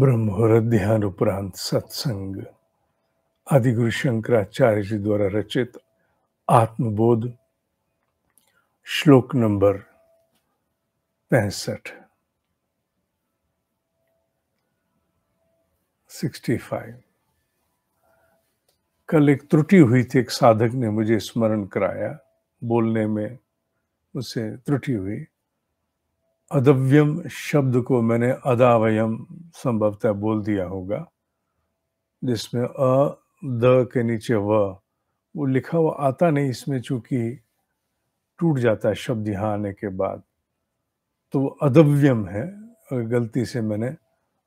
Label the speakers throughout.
Speaker 1: ब्रह्मोहरत ध्यान उपरांत सत्संग आदि गुरु शंकराचार्य जी द्वारा रचित आत्मबोध श्लोक नंबर पैंसठ सिक्सटी फाइव कल एक त्रुटि हुई थी एक साधक ने मुझे स्मरण कराया बोलने में उसे त्रुटि हुई अदव्यम शब्द को मैंने अदावयम संभवतः बोल दिया होगा जिसमें अ द के नीचे व वो लिखा हुआ आता नहीं इसमें चूंकि टूट जाता है शब्द यहाँ आने के बाद तो वो अदव्यम है अगर गलती से मैंने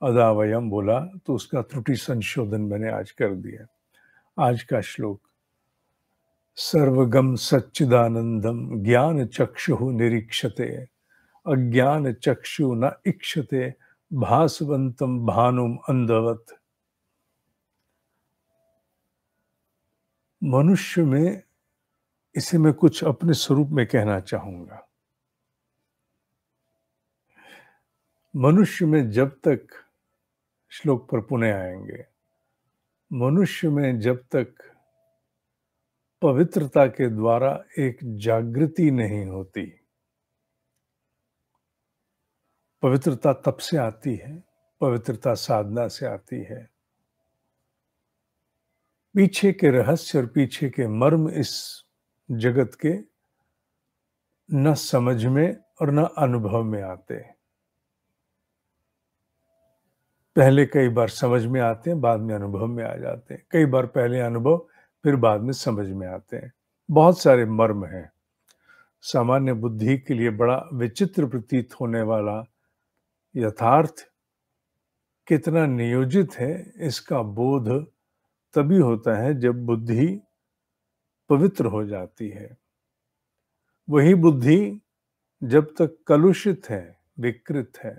Speaker 1: अदावयम बोला तो उसका त्रुटि संशोधन मैंने आज कर दिया आज का श्लोक सर्वगम सच्चिदानंदम ज्ञान चक्षु निरीक्षते अज्ञान चक्षु न इक्षते भासवंतम भानुम अंधवत मनुष्य में इसे मैं कुछ अपने स्वरूप में कहना चाहूंगा मनुष्य में जब तक श्लोक पर पुणे आएंगे मनुष्य में जब तक पवित्रता के द्वारा एक जागृति नहीं होती पवित्रता तप से आती है पवित्रता साधना से आती है पीछे के रहस्य और पीछे के मर्म इस जगत के न समझ में और न अनुभव में आते पहले कई बार समझ में आते हैं बाद में अनुभव में आ जाते हैं कई बार पहले अनुभव फिर बाद में समझ में आते हैं बहुत सारे मर्म हैं सामान्य बुद्धि के लिए बड़ा विचित्र प्रतीत होने वाला यथार्थ कितना नियोजित है इसका बोध तभी होता है जब बुद्धि पवित्र हो जाती है वही बुद्धि जब तक कलुषित है विकृत है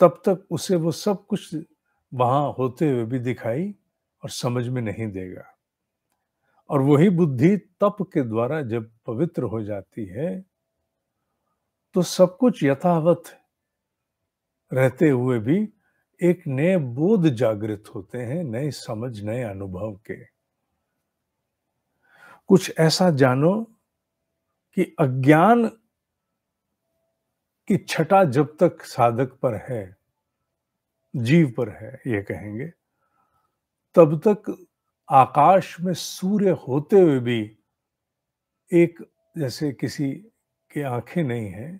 Speaker 1: तब तक उसे वो सब कुछ वहां होते हुए भी दिखाई और समझ में नहीं देगा और वही बुद्धि तप के द्वारा जब पवित्र हो जाती है तो सब कुछ यथावत रहते हुए भी एक नए बोध जागृत होते हैं नए समझ नए अनुभव के कुछ ऐसा जानो कि अज्ञान की छटा जब तक साधक पर है जीव पर है ये कहेंगे तब तक आकाश में सूर्य होते हुए भी एक जैसे किसी की आंखें नहीं है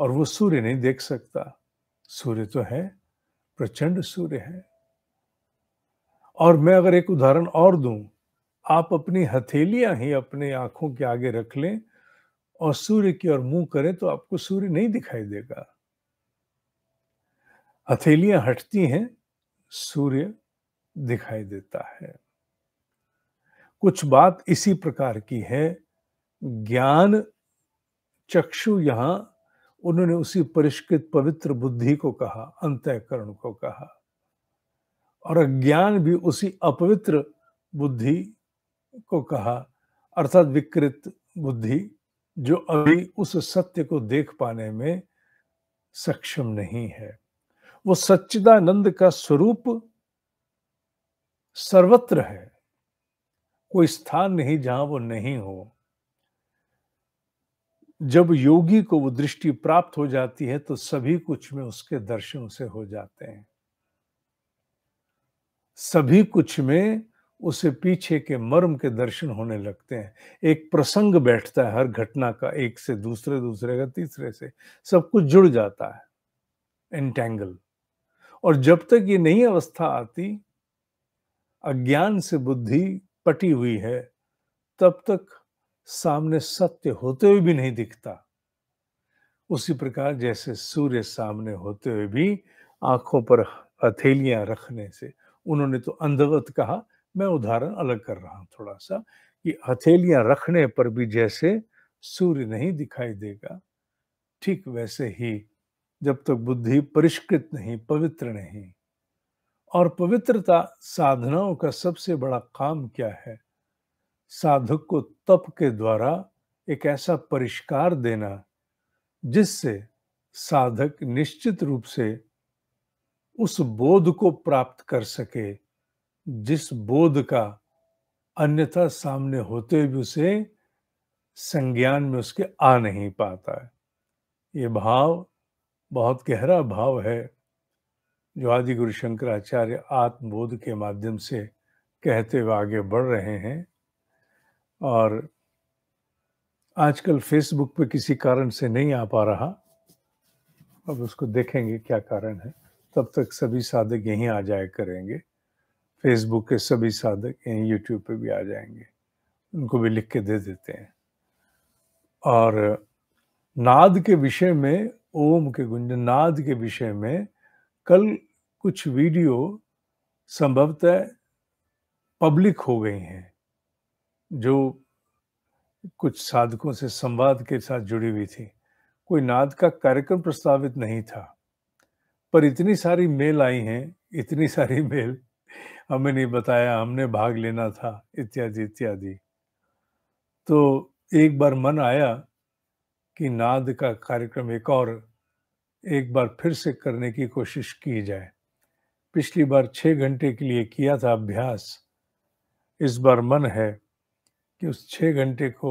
Speaker 1: और वो सूर्य नहीं देख सकता सूर्य तो है प्रचंड सूर्य है और मैं अगर एक उदाहरण और दूं आप अपनी हथेलियां ही अपने आंखों के आगे रख लें और सूर्य की ओर मुंह करें तो आपको सूर्य नहीं दिखाई देगा हथेलियां हटती हैं सूर्य दिखाई देता है कुछ बात इसी प्रकार की है ज्ञान चक्षु यहां उन्होंने उसी परिष्कृत पवित्र बुद्धि को कहा अंतःकरण को कहा और अज्ञान भी उसी अपवित्र बुद्धि को कहा अर्थात विकृत बुद्धि जो अभी उस सत्य को देख पाने में सक्षम नहीं है वो सच्चिदानंद का स्वरूप सर्वत्र है कोई स्थान नहीं जहां वो नहीं हो जब योगी को वो दृष्टि प्राप्त हो जाती है तो सभी कुछ में उसके दर्शन उसे हो जाते हैं सभी कुछ में उसे पीछे के मर्म के दर्शन होने लगते हैं एक प्रसंग बैठता है हर घटना का एक से दूसरे दूसरे का तीसरे से सब कुछ जुड़ जाता है एंटेंगल और जब तक ये नई अवस्था आती अज्ञान से बुद्धि पटी हुई है तब तक सामने सत्य होते हुए भी नहीं दिखता उसी प्रकार जैसे सूर्य सामने होते हुए भी आंखों पर हथेलियां रखने से उन्होंने तो अंधवत कहा मैं उदाहरण अलग कर रहा हूं थोड़ा सा कि हथेलियां रखने पर भी जैसे सूर्य नहीं दिखाई देगा ठीक वैसे ही जब तक बुद्धि परिष्कृत नहीं पवित्र नहीं और पवित्रता साधनाओं का सबसे बड़ा काम क्या है साधक को तप के द्वारा एक ऐसा परिष्कार देना जिससे साधक निश्चित रूप से उस बोध को प्राप्त कर सके जिस बोध का अन्यथा सामने होते भी उसे संज्ञान में उसके आ नहीं पाता है ये भाव बहुत गहरा भाव है जो आदि गुरु शंकराचार्य आत्मबोध के माध्यम से कहते हुए आगे बढ़ रहे हैं और आजकल फेसबुक पे किसी कारण से नहीं आ पा रहा अब उसको देखेंगे क्या कारण है तब तक सभी साधक यहीं आ जाया करेंगे फेसबुक के सभी साधक यहीं यूट्यूब पे भी आ जाएंगे उनको भी लिख के दे देते हैं और नाद के विषय में ओम के गुंज नाद के विषय में कल कुछ वीडियो संभवतः पब्लिक हो गई हैं जो कुछ साधकों से संवाद के साथ जुड़ी हुई थी कोई नाद का कार्यक्रम प्रस्तावित नहीं था पर इतनी सारी मेल आई हैं इतनी सारी मेल हमें नहीं बताया हमने भाग लेना था इत्यादि इत्यादि तो एक बार मन आया कि नाद का कार्यक्रम एक और एक बार फिर से करने की कोशिश की जाए पिछली बार छः घंटे के लिए किया था अभ्यास इस बार मन है कि उस छः घंटे को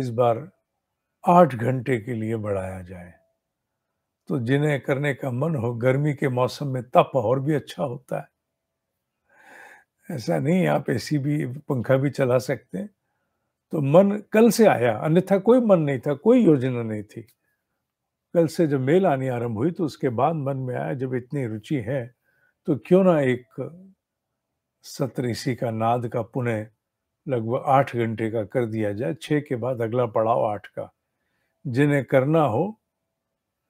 Speaker 1: इस बार आठ घंटे के लिए बढ़ाया जाए तो जिन्हें करने का मन हो गर्मी के मौसम में तप और भी अच्छा होता है ऐसा नहीं आप ऐसी भी पंखा भी चला सकते हैं तो मन कल से आया अन्यथा कोई मन नहीं था कोई योजना नहीं थी कल से जब मेल आनी आरंभ हुई तो उसके बाद मन में आया जब इतनी रुचि है तो क्यों ना एक सत्र इसी का नाद का पुनः लगभग आठ घंटे का कर दिया जाए छः के बाद अगला पड़ाव आठ का जिन्हें करना हो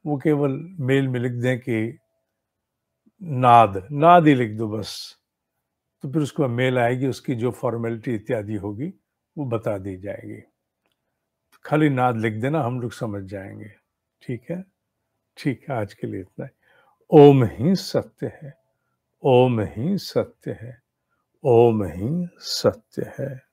Speaker 1: वो केवल मेल में लिख दें कि नाद नाद ही लिख दो बस तो फिर उसको मेल आएगी उसकी जो फॉर्मेलिटी इत्यादि होगी वो बता दी जाएगी खाली नाद लिख देना हम लोग समझ जाएंगे ठीक है ठीक है आज के लिए इतना है। ओम ही सत्य है ओम ही सत्य है ओम ही सत्य है